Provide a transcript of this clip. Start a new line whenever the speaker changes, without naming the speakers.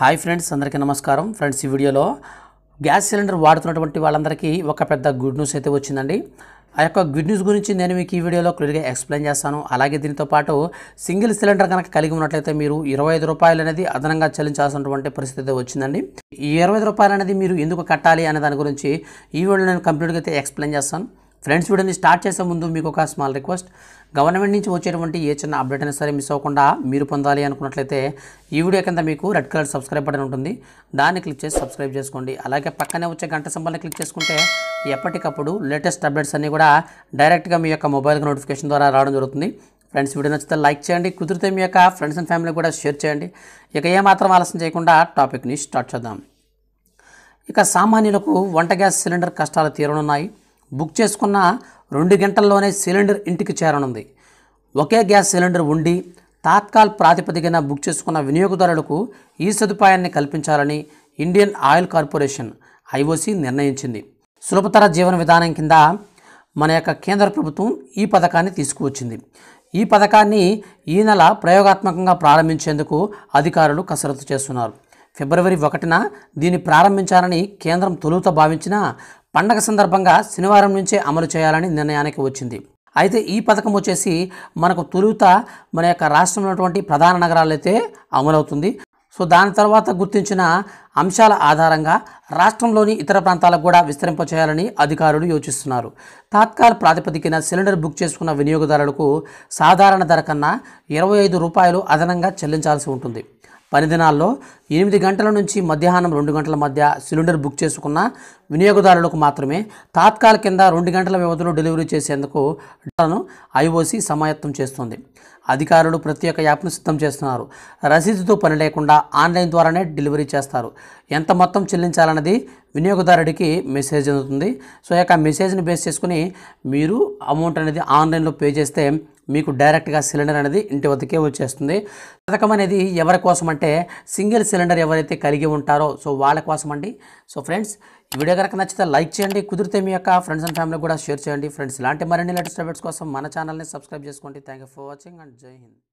hi friends అందరికీ నమస్కారం friends ఈ వీడియోలో గ్యాస్ సిలిండర్ వాడుతున్నటువంటి వాళ్ళందరికీ ఒక పెద్ద గుడ్ న్యూస్ అయితే వచ్చిందండి ఆ యొక్క గుడ్ న్యూస్ గురించి నేను మీకు ఈ వీడియోలో క్లియర్గా ఎక్స్ప్లెయిన్ చేస్తాను అలాగే దీనితో పాటు సింగిల్ సిలిండర్ కనుక కలిగి ఉన్నట్లయితే మీరు ఇరవై ఐదు రూపాయలు అనేది అదనంగా చెల్లించాల్సినటువంటి పరిస్థితి అయితే వచ్చిందండి ఈ ఇరవై రూపాయలు అనేది మీరు ఎందుకు కట్టాలి అనే దాని గురించి ఈ వీడియోలో నేను కంప్లీట్గా అయితే ఎక్స్ప్లెయిన్ చేస్తాను ఫ్రెండ్స్ వీడియోని స్టార్ట్ చేసే ముందు మీకు ఒక స్మాల్ రిక్వెస్ట్ గవర్నమెంట్ నుంచి వచ్చేటువంటి ఏ చిన్న అప్డేట్ అయినా సరే మిస్ అవ్వకుండా మీరు పొందాలి అనుకున్నట్లయితే ఈ వీడియో కింద మీకు రెడ్ కలర్ సబ్స్క్రైబ్ బటన్ ఉంటుంది దాన్ని క్లిక్ చేసి సబ్స్క్రైబ్ చేసుకోండి అలాగే పక్కనే వచ్చే గంట సంబంధాన్ని క్లిక్ చేసుకుంటే ఎప్పటికప్పుడు లేటెస్ట్ అప్డేట్స్ అన్నీ కూడా డైరెక్ట్గా మీ యొక్క మొబైల్కి నోటిఫికేషన్ ద్వారా రావడం జరుగుతుంది ఫ్రెండ్స్ వీడియో నచ్చితే లైక్ చేయండి కుదిరితే మీ యొక్క ఫ్రెండ్స్ అండ్ ఫ్యామిలీ కూడా షేర్ చేయండి ఇక ఏమాత్రం ఆలస్యం చేయకుండా టాపిక్ని స్టార్ట్ చేద్దాం ఇక సామాన్యులకు వంట గ్యాస్ సిలిండర్ కష్టాలు తీరనున్నాయి బుక్ చేసుకున్న రెండు గంటల్లోనే సిలిండర్ ఇంటికి చేరనుంది ఒకే గ్యాస్ సిలిండర్ ఉండి తాత్కాల్ ప్రాతిపదికన బుక్ చేసుకున్న వినియోగదారులకు ఈ సదుపాయాన్ని కల్పించాలని ఇండియన్ ఆయిల్ కార్పొరేషన్ ఐఓసి నిర్ణయించింది సులభతర జీవన విధానం కింద మన యొక్క కేంద్ర ప్రభుత్వం ఈ పథకాన్ని తీసుకువచ్చింది ఈ పథకాన్ని ఈ నెల ప్రయోగాత్మకంగా ప్రారంభించేందుకు అధికారులు కసరత్తు చేస్తున్నారు ఫిబ్రవరి ఒకటిన దీన్ని ప్రారంభించాలని కేంద్రం తొలుత భావించిన పండగ సందర్భంగా శనివారం నుంచే అమలు చేయాలని నిర్ణయానికి వచ్చింది అయితే ఈ పథకం వచ్చేసి మనకు తొలుత మన యొక్క రాష్ట్రంలో ఉన్నటువంటి ప్రధాన నగరాలైతే అమలవుతుంది సో దాని తర్వాత గుర్తించిన అంశాల ఆధారంగా రాష్ట్రంలోని ఇతర ప్రాంతాలకు కూడా విస్తరింప చేయాలని అధికారులు యోచిస్తున్నారు తాత్కాల ప్రాతిపదికన సిలిండర్ బుక్ చేసుకున్న వినియోగదారులకు సాధారణ ధర కన్నా ఇరవై ఐదు రూపాయలు అదనంగా చెల్లించాల్సి ఉంటుంది పని దినాల్లో ఎనిమిది గంటల నుంచి మధ్యాహ్నం రెండు గంటల మధ్య సిలిండర్ బుక్ చేసుకున్న వినియోగదారులకు మాత్రమే తాత్కాల కింద రెండు గంటల వ్యవధిలో డెలివరీ చేసేందుకు ఐఓసీ సమాయత్తం చేస్తుంది అధికారులు ప్రత్యేక యాప్ను సిద్ధం చేస్తున్నారు రసీదుతో పని లేకుండా ఆన్లైన్ ద్వారానే డెలివరీ చేస్తారు ఎంత మొత్తం చెల్లించాలన్నది వినియోగదారుడికి మెసేజ్ అందుతుంది సో యొక్క మెసేజ్ని బేస్ చేసుకుని మీరు అమౌంట్ అనేది ఆన్లైన్లో పే చేస్తే మీకు డైరెక్ట్గా సిలిండర్ అనేది ఇంటి వద్దకే వచ్చేస్తుంది పథకం అనేది ఎవరి కోసం అంటే సింగిల్ సిలిండర్ ఎవరైతే కలిగి ఉంటారో సో వాళ్ళ కోసం అండి సో ఫ్రెండ్స్ వీడియో కనుక నచ్చితే లైక్ చేయండి కుదిరితే మీ యొక్క ఫ్రెండ్స్ అండ్ ఫ్యామిలీ కూడా షేర్ చేయండి ఫ్రెండ్స్ ఇలాంటి మరిన్ని లెటెస్ట్ అప్డేట్స్ కోసం మన ఛానల్ని సబ్స్క్రైబ్ చేసుకోండి థ్యాంక్ ఫర్ వాచింగ్ అండ్ జై హింద్